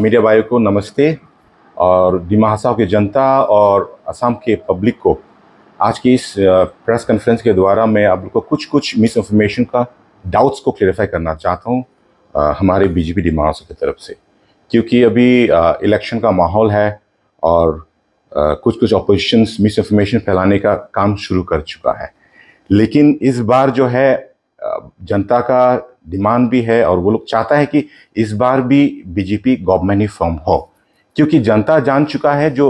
media भाइयों को नमस्ते और डिमा हसाव की जनता और असम के पब्लिक को आज की इस प्रेस कॉन्फ्रेंस के द्वारा मैं आप लोग को कुछ कुछ मिस इन्फॉर्मेशन का डाउट्स को क्लियरिफाई करना चाहता हूँ हमारे बीजेपी डिमांड्स की तरफ से क्योंकि अभी इलेक्शन का माहौल है और आ, कुछ कुछ अपोजिशन मिस इन्फॉर्मेशन फैलाने का काम शुरू कर चुका है लेकिन इस बार जो है जनता का डिमांड भी है और वो लोग चाहता है कि इस बार भी बीजेपी गवर्नमेंट ही फॉर्म हो क्योंकि जनता जान चुका है जो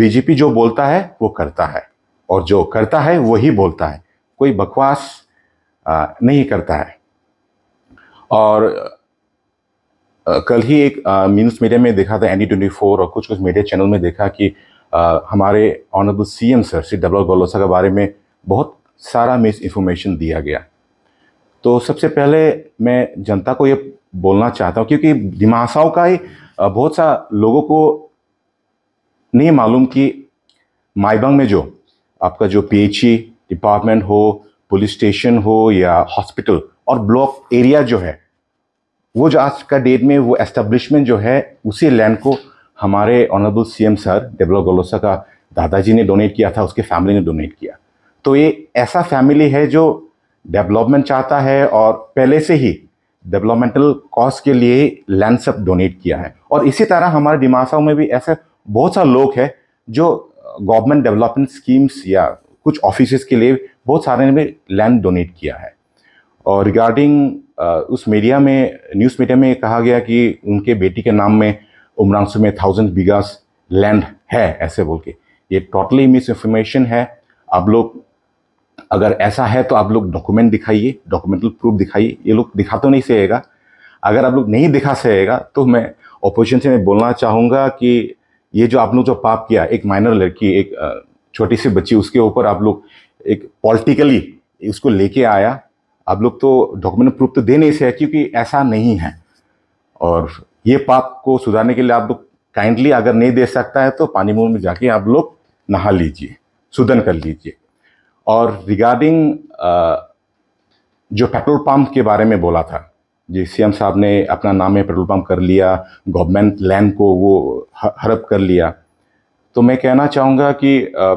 बीजेपी जो बोलता है वो करता है और जो करता है वही बोलता है कोई बकवास नहीं करता है और कल ही एक न्यूज़ मीडिया में देखा था एन डी e और कुछ कुछ मीडिया चैनल में देखा कि आ, हमारे honourable CM sir Shri W Galosa के बारे में बहुत सारा मिस इन्फॉर्मेशन दिया गया तो सबसे पहले मैं जनता को ये बोलना चाहता हूँ क्योंकि दिमाशाओं का ही बहुत सा लोगों को नहीं मालूम कि माइबंग में जो आपका जो पीएचई डिपार्टमेंट हो पुलिस स्टेशन हो या हॉस्पिटल और ब्लॉक एरिया जो है वो जो आज का डेट में वो एस्टेब्लिशमेंट जो है उसी लैंड को हमारे ऑनरेबल सीएम सर डेवलप गलोसा का दादाजी ने डोनेट किया था उसके फैमिली ने डोनेट किया तो ये ऐसा फैमिली है जो डेवलपमेंट चाहता है और पहले से ही डेवलपमेंटल कॉज के लिए लैंडसअप डोनेट किया है और इसी तरह हमारे डिमासाओं में भी ऐसे बहुत सारे लोग हैं जो गवर्नमेंट डेवलपमेंट स्कीम्स या कुछ ऑफिस के लिए बहुत सारे ने भी लैंड डोनेट किया है और रिगार्डिंग uh, उस मीडिया में न्यूज़ मीडिया में कहा गया कि उनके बेटी के नाम में उमरानसू में थाउजेंड बीघास लैंड है ऐसे बोल के ये टोटली मिस इन्फॉर्मेशन है आप लोग अगर ऐसा है तो आप लोग डॉक्यूमेंट दिखाइए डॉक्यूमेंटल प्रूफ दिखाइए ये लोग दिखा तो नहीं सहेगा अगर आप लोग नहीं दिखा सहेगा तो मैं ऑपोजिशन से मैं बोलना चाहूँगा कि ये जो आप लोग जो पाप किया एक माइनर लड़की एक छोटी सी बच्ची उसके ऊपर आप लोग एक पॉलिटिकली उसको लेके आया आप लोग तो डॉक्यूमेंट प्रूफ तो दे नहीं सके क्योंकि ऐसा नहीं है और ये पाप को सुधारने के लिए आप लोग काइंडली अगर नहीं दे सकता है तो पानी मूल में जाके आप लोग नहा लीजिए सुधन कर लीजिए और रिगार्डिंग uh, जो पेट्रोल पंप के बारे में बोला था जी सीएम साहब ने अपना नाम में पेट्रोल पंप कर लिया गवर्नमेंट लैंड को वो हड़प कर लिया तो मैं कहना चाहूँगा कि uh,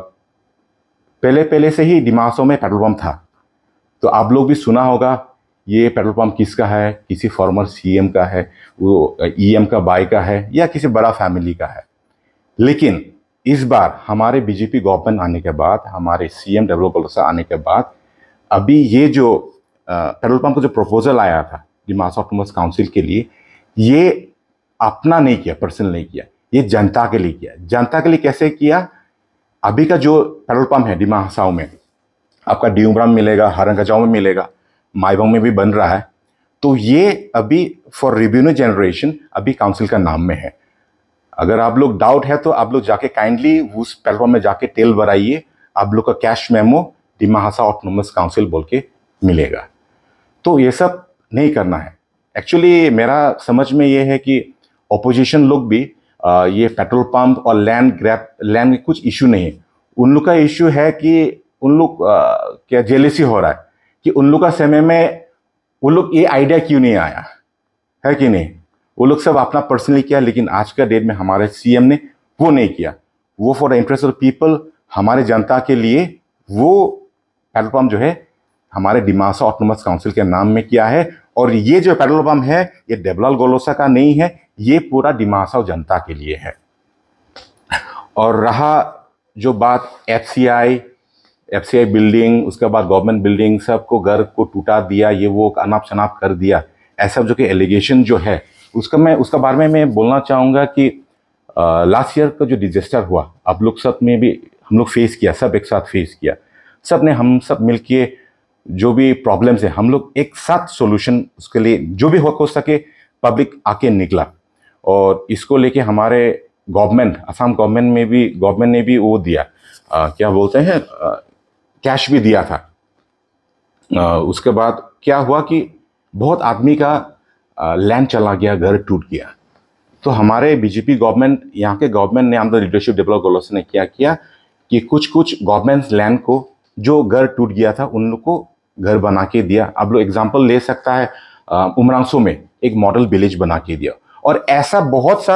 पहले पहले से ही दिमागों में पेट्रोल पंप था तो आप लोग भी सुना होगा ये पेट्रोल पंप किसका है किसी फॉर्मर सीएम का है वो ईएम uh, e का बाई का है या किसी बड़ा फैमिली का है लेकिन इस बार हमारे बीजेपी गवर्नमेंट आने के बाद हमारे सीएम डब्ल्यू से आने के बाद अभी ये जो पेट्रोल पंप का जो प्रपोजल आया था मास ऑफ कॉमर्स काउंसिल के लिए ये अपना नहीं किया पर्सनल नहीं किया ये जनता के लिए किया जनता के लिए कैसे किया अभी का जो पेट्रोल पंप है डिमासाओं में आपका ड्यूमरा में मिलेगा हरंगजाओ में मिलेगा माइबंग में भी बन रहा है तो ये अभी फॉर रिव्यून्यू जनरेशन अभी काउंसिल का नाम में है अगर आप लोग डाउट है तो आप लोग जाके काइंडली उस प्लेटफॉर्म में जाके टेल भराइए आप लोग का कैश मेमो दिमाहासा हासा ऑटोनोमस काउंसिल बोल के मिलेगा तो ये सब नहीं करना है एक्चुअली मेरा समझ में ये है कि ऑपोजिशन लोग भी आ, ये पेट्रोल पंप और लैंड ग्रैप लैंड कुछ इशू नहीं है उन लोग का इशू है कि उन लोग क्या जेलिसी हो रहा है कि उन लोग का समय में वो लोग ये आइडिया क्यों नहीं आया है कि नहीं वो लोग सब अपना पर्सनली किया लेकिन आज का डेट में हमारे सीएम ने वो नहीं किया वो for the interest of people हमारे जनता के लिए वो पेट्रोल पम्प जो है हमारे डिमासा ऑटोनमस काउंसिल के नाम में किया है और ये जो पेट्रोल पम्प है ये डेबलाल गोलोसा का नहीं है ये पूरा डिमासा और जनता के लिए है और रहा जो बात F C I F C I building उसके बाद गवर्नमेंट बिल्डिंग सबको घर को टूटा दिया ये वो अनाप शनाप कर दिया ऐसा जो कि एलिगेशन जो है उसका मैं उसका बारे में मैं बोलना चाहूँगा कि लास्ट ईयर का जो डिजास्टर हुआ आप लोग सब में भी हम लोग फेस किया सब एक साथ फेस किया सब ने हम सब मिल के जो भी प्रॉब्लम्स हैं हम लोग एक साथ सोल्यूशन उसके लिए जो भी हो सके पब्लिक आके निकला और इसको लेके हमारे गवर्नमेंट असम गवर्नमेंट में भी गवर्नमेंट ने भी वो दिया आ, क्या बोलते हैं कैश भी दिया था आ, उसके बाद क्या हुआ कि बहुत आदमी का लैंड चला गया घर टूट गया तो हमारे बीजेपी गवर्नमेंट यहाँ के गवर्नमेंट ने अंदर लीडरशिप डेवलप गोलोस ने क्या किया कि कुछ कुछ गवर्नमेंट लैंड को जो घर टूट गया था उन लोग को घर बना के दिया आप लोग एग्जाम्पल ले सकता है उमरांसो में एक मॉडल विलेज बना के दिया और ऐसा बहुत सा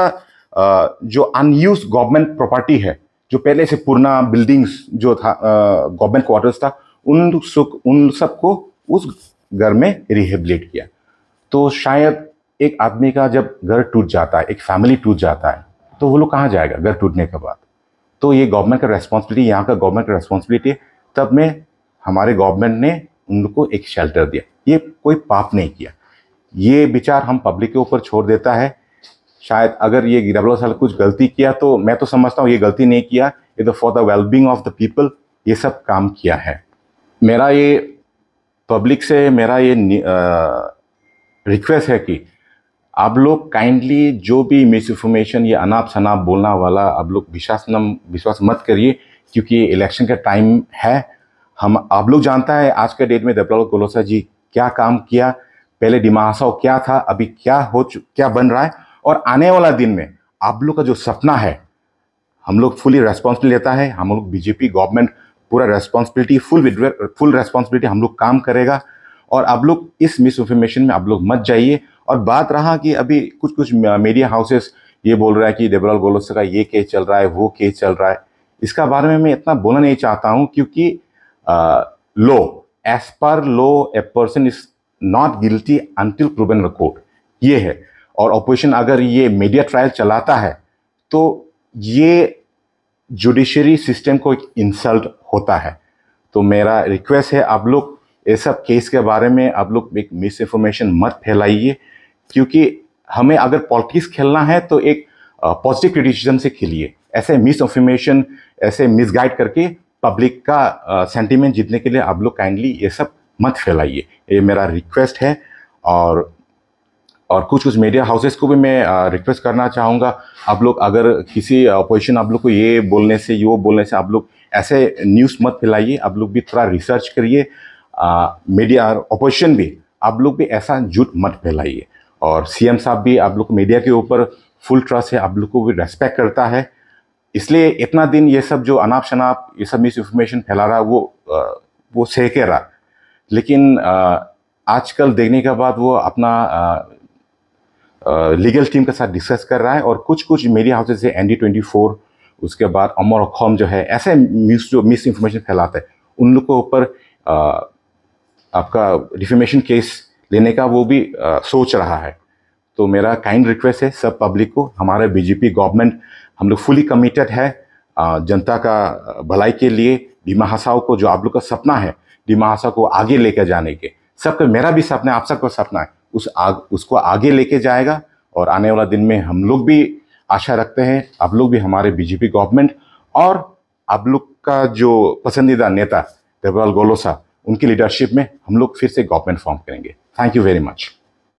आ, जो अनयूज गवर्नमेंट प्रॉपर्टी है जो पहले से पुराना बिल्डिंग्स जो था गवर्नमेंट क्वार्टर्स था उन उन सबको उस घर में रिहेबिलेट किया तो शायद एक आदमी का जब घर टूट जाता है एक फैमिली टूट जाता है तो वो लोग कहाँ जाएगा घर टूटने के बाद तो ये गवर्नमेंट का रेस्पॉन्सिबिलिटी यहाँ का गवर्नमेंट का रेस्पॉन्सिबिलिटी है तब में हमारे गवर्नमेंट ने उनको एक शेल्टर दिया ये कोई पाप नहीं किया ये विचार हम पब्लिक के ऊपर छोड़ देता है शायद अगर ये डब्लो साल कुछ गलती किया तो मैं तो समझता हूँ ये गलती नहीं किया ये तो for the wellbeing of the people ये सब काम किया है मेरा ये पब्लिक से मेरा ये रिक्वेस्ट है कि आप लोग काइंडली जो भी मिस इन्फॉर्मेशन या अनाप शनाप बोलना वाला आप लोग विश्वास न विश्वास मत करिए क्योंकि इलेक्शन का टाइम है हम आप लोग जानता है आज के डेट में देवलाल गोलोसा जी क्या काम किया पहले डिमासाओ क्या था अभी क्या हो क्या बन रहा है और आने वाला दिन में आप लोग का जो सपना है हम लोग फुली रेस्पॉन्सिबिलिटी लेता है हम लोग बीजेपी गवर्नमेंट पूरा रेस्पॉन्सिबिलिटी फुल फुल रेस्पॉन्सिबिलिटी हम लोग काम करेगा और आप लोग इस मिस इन्फॉर्मेशन में आप लोग मत जाइए और बात रहा कि अभी कुछ कुछ मीडिया हाउसेस ये बोल रहा है कि डेबराल गोलोस का ये केस चल रहा है वो केस चल रहा है इसका बारे में मैं इतना बोलना नहीं चाहता हूँ क्योंकि law as per law a person is not guilty until proven record ये है और ऑपोजिशन अगर ये मीडिया ट्रायल चलाता है तो ये जुडिशरी सिस्टम को एक इंसल्ट होता है तो मेरा रिक्वेस्ट है आप लोग इस सब केस के बारे में आप लोग एक मिस इन्फॉर्मेशन मत फैलाइए क्योंकि हमें अगर पॉलिटिक्स खेलना है तो एक पॉजिटिव क्रिटिसिज्म से खेलिए ऐसे मिस इन्फॉर्मेशन ऐसे मिसगाइड करके पब्लिक का सेंटिमेंट जीतने के लिए आप लोग काइंडली ये सब मत फैलाइए ये मेरा रिक्वेस्ट है और और कुछ कुछ मीडिया हाउसेस को भी मैं रिक्वेस्ट करना चाहूँगा आप लोग अगर किसी अपोजिशन आप लोग को ये बोलने से वो बोलने से आप लोग ऐसे न्यूज़ मत फैलाइए आप लोग भी थोड़ा रिसर्च करिए मीडिया और अपोजिशन भी आप लोग भी ऐसा झूठ मत फैलाइए और सीएम साहब भी आप लोग मीडिया के ऊपर फुल ट्रस्ट है आप लोग को भी रेस्पेक्ट करता है इसलिए इतना दिन ये सब जो अनाप शनाप ये सब मिस इन्फॉर्मेशन फैला रहा वो आ, वो सह के रहा लेकिन आजकल देखने के बाद वो अपना आ, आ, लीगल टीम के साथ डिस्कस कर रहा है और कुछ कुछ मीडिया हाउसेज है एन डी ट्वेंटी फोर उसके बाद अमर अखम जो है ऐसे मिस जो मिस इन्फॉर्मेशन फैलाते हैं उन लोग के ऊपर आपका डिफेमेशन केस लेने का वो भी आ, सोच रहा है तो मेरा काइंड रिक्वेस्ट है सब पब्लिक को हमारा बीजेपी गवर्नमेंट हम लोग फुली कमिटेड है जनता का भलाई के लिए डीमा हासाओ को जो आप लोग का सपना है डीमा हासाओ को आगे लेकर जाने के सबका मेरा भी सपना है आप सबका सपना है उस आग उसको आगे लेके जाएगा और आने वाला दिन में हम लोग भी आशा रखते हैं आप लोग भी हमारे बीजेपी गवर्नमेंट और आप लोग का जो पसंदीदा नेता देवलाल गोलोसा उनकी लीडरशिप में हम लोग फिर से गवर्नमेंट फॉर्म करेंगे थैंक यू वेरी मच